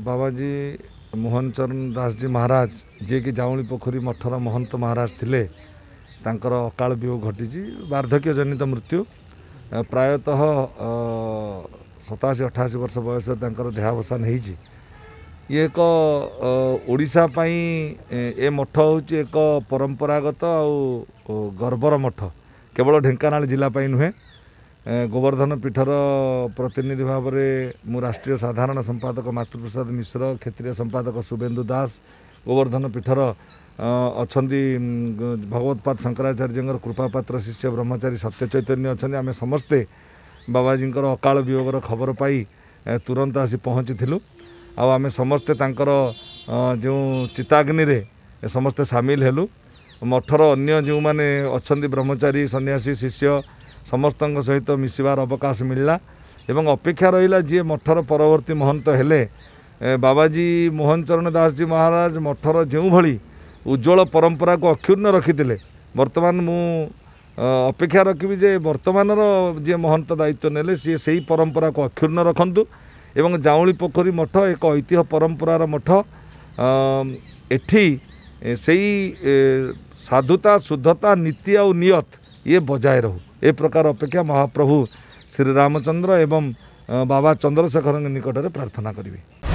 ବାବାଜୀ ମୋହନ ଚରଣ ଦାସଜୀ ମହାରାଜ ଯିଏକି ଜାଉଁଳି ପୋଖରୀ ମଠର ମହନ୍ତ ମହାରାଜ ଥିଲେ ତାଙ୍କର ଅକାଳ ବିୟୋଗ ଘଟିଛି ବାର୍ଦ୍ଧକ୍ୟ ଜନିତ ମୃତ୍ୟୁ ପ୍ରାୟତଃ ସତାଅଶୀ ଅଠାଅଶୀ ବର୍ଷ ବୟସରେ ତାଙ୍କର ଦେହାବସାନ ହୋଇଛି ଇଏ ଏକ ଓଡ଼ିଶା ପାଇଁ ଏ ମଠ ହେଉଛି ଏକ ପରମ୍ପରାଗତ ଆଉ ଗର୍ବର ମଠ କେବଳ ଢେଙ୍କାନାଳ ଜିଲ୍ଲା ପାଇଁ ନୁହେଁ ଗୋବର୍ଦ୍ଧନ ପୀଠର ପ୍ରତିନିଧି ଭାବରେ ମୁଁ ରାଷ୍ଟ୍ରୀୟ ସାଧାରଣ ସମ୍ପାଦକ ମାତୃପ୍ରସାଦ ମିଶ୍ର କ୍ଷେତ୍ରୀୟ ସମ୍ପାଦକ ଶୁଭେନ୍ଦୁ ଦାସ ଗୋବର୍ଦ୍ଧନ ପୀଠର ଅଛନ୍ତି ଭଗବତପାଦ ଶଙ୍କରାଚାର୍ଯ୍ୟଙ୍କର କୃପା ପାତ୍ର ଶିଷ୍ୟ ବ୍ରହ୍ମଚାରୀ ସତ୍ୟ ଚୈତନ୍ୟ ଅଛନ୍ତି ଆମେ ସମସ୍ତେ ବାବାଜୀଙ୍କର ଅକାଳ ବିୟୋଗର ଖବର ପାଇ ତୁରନ୍ତ ଆସି ପହଞ୍ଚିଥିଲୁ ଆଉ ଆମେ ସମସ୍ତେ ତାଙ୍କର ଯେଉଁ ଚିତାଗ୍ନିରେ ସମସ୍ତେ ସାମିଲ ହେଲୁ ମଠର ଅନ୍ୟ ଯେଉଁମାନେ ଅଛନ୍ତି ବ୍ରହ୍ମଚାରୀ ସନ୍ନ୍ୟାସୀ ଶିଷ୍ୟ ସମସ୍ତଙ୍କ ସହିତ ମିଶିବାର ଅବକାଶ ମିଳିଲା ଏବଂ ଅପେକ୍ଷା ରହିଲା ଯିଏ ମଠର ପରବର୍ତ୍ତୀ ମହନ୍ତ ହେଲେ ବାବାଜୀ ମୋହନ ଚରଣ ଦାସଜୀ ମହାରାଜ ମଠର ଯେଉଁଭଳି ଉଜ୍ଜଳ ପରମ୍ପରାକୁ ଅକ୍ଷୁର୍ଣ୍ଣ ରଖିଥିଲେ ବର୍ତ୍ତମାନ ମୁଁ ଅପେକ୍ଷା ରଖିବି ଯେ ବର୍ତ୍ତମାନର ଯିଏ ମହନ୍ତ ଦାୟିତ୍ୱ ନେଲେ ସିଏ ସେହି ପରମ୍ପରାକୁ ଅକ୍ଷୁର୍ଣ୍ଣ ରଖନ୍ତୁ ଏବଂ ଜାଉଁଳି ପୋଖରୀ ମଠ ଏକ ଐତିହ୍ୟ ପରମ୍ପରାର ମଠ ଏଠି ସେଇ ସାଧୁତା ଶୁଦ୍ଧତା ନୀତି ଆଉ ନିୟତ ଇଏ ବଜାୟ ରହୁ ଏ ପ୍ରକାର ଅପେକ୍ଷା ମହାପ୍ରଭୁ ଶ୍ରୀରାମଚନ୍ଦ୍ର ଏବଂ ବାବା ଚନ୍ଦ୍ରଶେଖରଙ୍କ ନିକଟରେ ପ୍ରାର୍ଥନା କରିବି